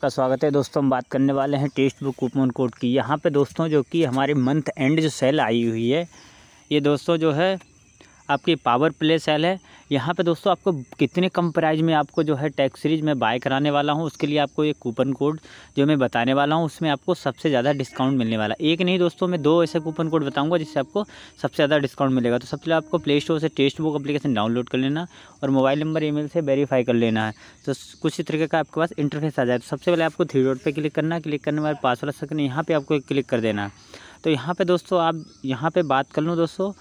आपका स्वागत है दोस्तों हम बात करने वाले हैं टेस्ट बुक कूपन कोड की यहाँ पे दोस्तों जो कि हमारे मंथ एंड जो सेल आई हुई है ये दोस्तों जो है आपकी पावर प्ले सेल है यहाँ पे दोस्तों आपको कितने कम प्राइस में आपको जो है टैक्स सीरीज मैं बाय कराने वाला हूँ उसके लिए आपको एक कूपन कोड जो मैं बताने वाला हूँ उसमें आपको सबसे ज़्यादा डिस्काउंट मिलने वाला एक नहीं दोस्तों मैं दो ऐसे कूपन कोड बताऊँगा जिससे आपको सबसे ज़्यादा डिस्काउंट मिलेगा तो सबसे पहले आपको प्ले स्टोर से टेस्ट बुक अपलीकेशन डाउनलोड कर लेना और मोबाइल नंबर ई से वेरीफाई कर लेना है तो कुछ तरीके का आपके पास इंटरफेस आ जाए तो सबसे पहले आपको थ्री डॉट पर क्लिक करना क्लिक करने वाले पासवर्ड सकने यहाँ पर आपको क्लिक कर देना है तो यहाँ पे दोस्तों आप यहाँ पे बात कर लूँ दोस्तों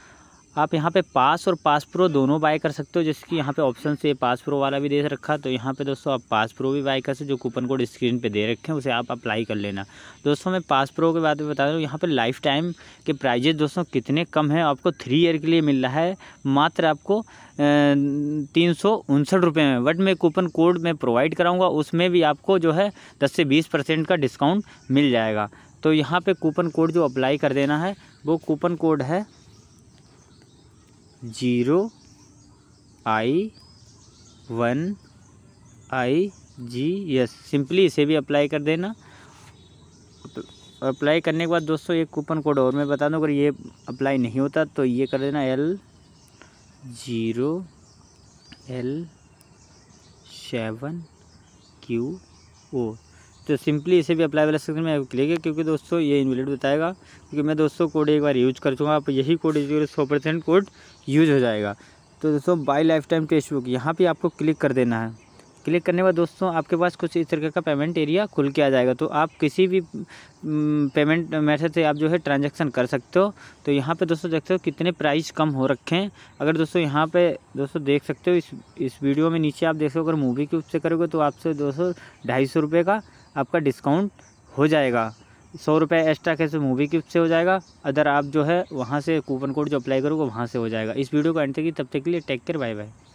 आप यहाँ पे पास और पास प्रो दोनों बाय कर सकते हो जैसे कि यहाँ पे ऑप्शन से पास प्रो वाला भी दे रखा तो यहाँ पे दोस्तों आप पास प्रो भी बाय कर सकते हो जो कूपन कोड स्क्रीन पे दे रखे हैं उसे आप अप्लाई कर लेना दोस्तों मैं पास प्रो के बारे में बता रहा हूँ यहाँ पे लाइफ टाइम के प्राइजेज दोस्तों कितने कम है आपको थ्री ईयर के लिए मिल रहा है मात्र आपको तीन सौ उनसठ रुपये में बट मैं कूपन कोड में प्रोवाइड कराऊँगा उसमें भी आपको जो है दस से बीस परसेंट का डिस्काउंट मिल जाएगा तो यहाँ पर कूपन कोड जो अप्लाई कर देना है वो कूपन कोड है zero I one I G yes simply इसे भी अप्लाई कर देना अप्लाई करने के बाद दोस्तों ये कूपन कोड और मैं बता दूँ अगर ये अप्लाई नहीं होता तो ये कर देना L zero L seven Q O तो सिंपली इसे भी अप्लाई वाला सेक्शन में क्लिक है क्योंकि दोस्तों ये इनवेलिड बताएगा क्योंकि मैं दोस्तों कोड एक बार यूज़ कर चुका आप यही कोड सौ परसेंट कोड यूज हो जाएगा तो दोस्तों buy lifetime Testbook यहाँ पर आपको क्लिक कर देना है क्लिक करने के बाद दोस्तों आपके पास कुछ इस तरीके का पेमेंट एरिया खुल के आ जाएगा तो आप किसी भी पेमेंट हम्म, मेथड से आप जो है ट्रांजैक्शन कर सकते हो तो यहाँ पे दोस्तों देख सकते हो कितने प्राइस कम हो रखे हैं अगर दोस्तों यहाँ पे दोस्तों देख सकते हो इस इस वीडियो में नीचे आप देख सकते हो अगर मूवी के उससे करोगे तो आपसे दोस्तों ढाई सौ रुपये का आपका डिस्काउंट हो जाएगा सौ रुपये एक्स्ट्रा कैसे मूवी गिफ्ट से हो जाएगा अदर आप जो है वहाँ से कूपन कोड जो अप्लाई करोगे वहाँ से हो जाएगा इस वीडियो को एंड तक तब तक के लिए टेक केयर बाय बाय